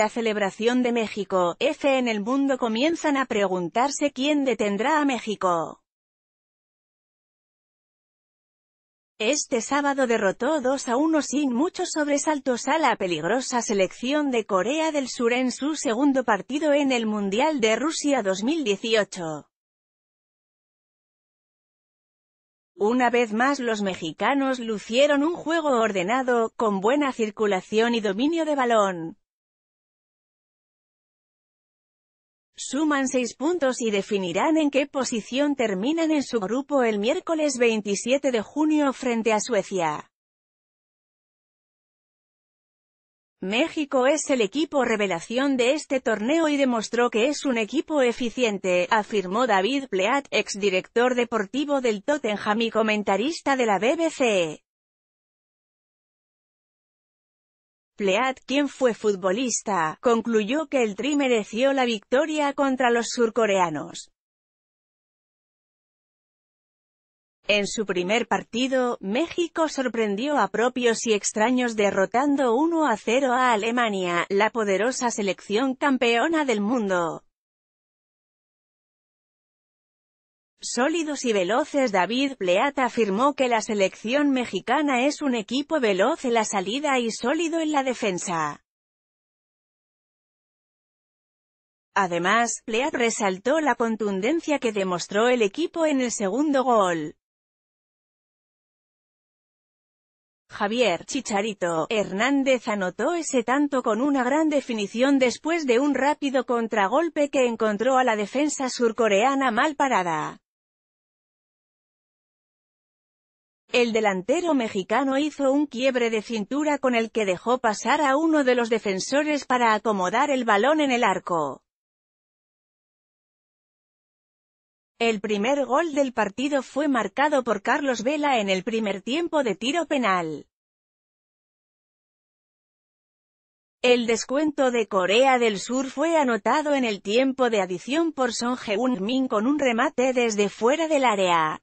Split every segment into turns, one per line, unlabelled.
la celebración de México, F en el mundo comienzan a preguntarse quién detendrá a México. Este sábado derrotó 2 a 1 sin muchos sobresaltos a la peligrosa selección de Corea del Sur en su segundo partido en el Mundial de Rusia 2018. Una vez más los mexicanos lucieron un juego ordenado, con buena circulación y dominio de balón, suman seis puntos y definirán en qué posición terminan en su grupo el miércoles 27 de junio frente a Suecia. México es el equipo revelación de este torneo y demostró que es un equipo eficiente, afirmó David Pleat, exdirector deportivo del Tottenham y comentarista de la BBC. Pleat, quien fue futbolista, concluyó que el Tri mereció la victoria contra los surcoreanos. En su primer partido, México sorprendió a propios y extraños derrotando 1 a 0 a Alemania, la poderosa selección campeona del mundo. sólidos y veloces. David Pleat afirmó que la selección mexicana es un equipo veloz en la salida y sólido en la defensa. Además, Pleat resaltó la contundencia que demostró el equipo en el segundo gol. Javier Chicharito Hernández anotó ese tanto con una gran definición después de un rápido contragolpe que encontró a la defensa surcoreana mal parada. El delantero mexicano hizo un quiebre de cintura con el que dejó pasar a uno de los defensores para acomodar el balón en el arco. El primer gol del partido fue marcado por Carlos Vela en el primer tiempo de tiro penal. El descuento de Corea del Sur fue anotado en el tiempo de adición por Son Heung-min con un remate desde fuera del área.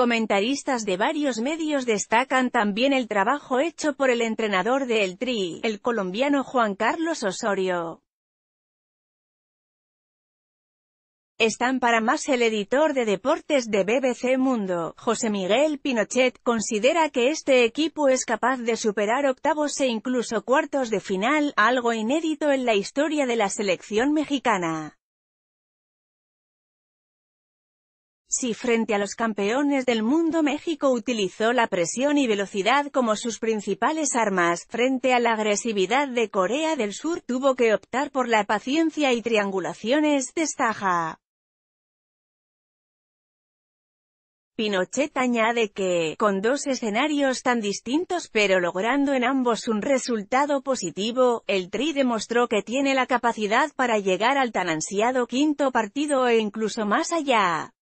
Comentaristas de varios medios destacan también el trabajo hecho por el entrenador de El Tri, el colombiano Juan Carlos Osorio. Están para más el editor de deportes de BBC Mundo, José Miguel Pinochet, considera que este equipo es capaz de superar octavos e incluso cuartos de final, algo inédito en la historia de la selección mexicana. Si frente a los campeones del mundo México utilizó la presión y velocidad como sus principales armas, frente a la agresividad de Corea del Sur tuvo que optar por la paciencia y triangulaciones, de destaja. Pinochet añade que, con dos escenarios tan distintos pero logrando en ambos un resultado positivo, el Tri demostró que tiene la capacidad para llegar al tan ansiado quinto partido e incluso más allá.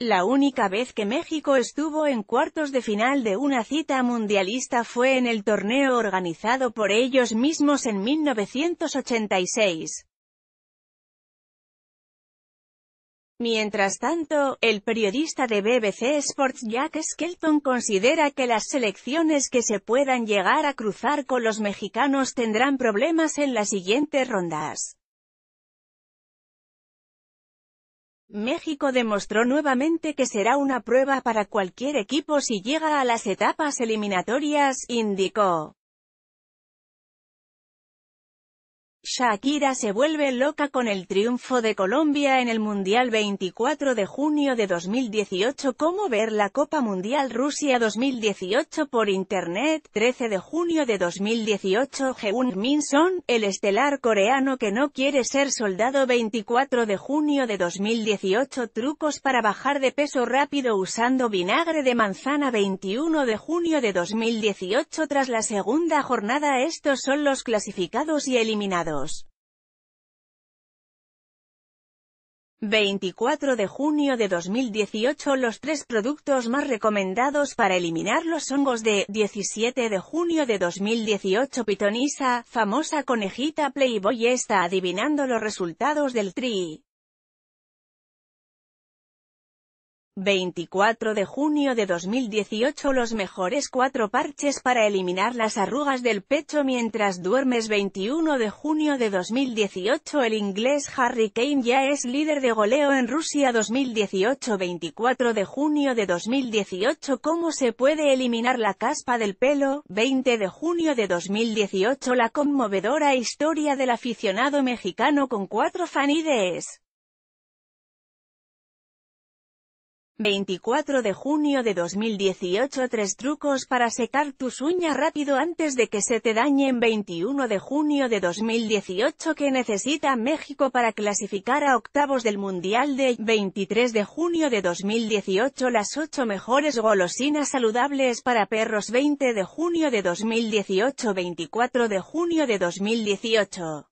La única vez que México estuvo en cuartos de final de una cita mundialista fue en el torneo organizado por ellos mismos en 1986. Mientras tanto, el periodista de BBC Sports Jack Skelton considera que las selecciones que se puedan llegar a cruzar con los mexicanos tendrán problemas en las siguientes rondas. México demostró nuevamente que será una prueba para cualquier equipo si llega a las etapas eliminatorias, indicó. Shakira se vuelve loca con el triunfo de Colombia en el Mundial 24 de junio de 2018 Cómo ver la Copa Mundial Rusia 2018 por Internet 13 de junio de 2018 Heung Min Son, el estelar coreano que no quiere ser soldado 24 de junio de 2018 Trucos para bajar de peso rápido usando vinagre de manzana 21 de junio de 2018 Tras la segunda jornada estos son los clasificados y eliminados 24 de junio de 2018 Los tres productos más recomendados para eliminar los hongos de 17 de junio de 2018 Pitonisa, famosa conejita Playboy está adivinando los resultados del tri. 24 de junio de 2018 Los mejores cuatro parches para eliminar las arrugas del pecho mientras duermes 21 de junio de 2018 El inglés Harry Kane ya es líder de goleo en Rusia 2018 24 de junio de 2018 ¿Cómo se puede eliminar la caspa del pelo? 20 de junio de 2018 La conmovedora historia del aficionado mexicano con cuatro fanides 24 de junio de 2018 Tres trucos para secar tus uñas rápido antes de que se te dañen 21 de junio de 2018 que necesita México para clasificar a octavos del Mundial de 23 de junio de 2018 Las ocho mejores golosinas saludables para perros 20 de junio de 2018 24 de junio de 2018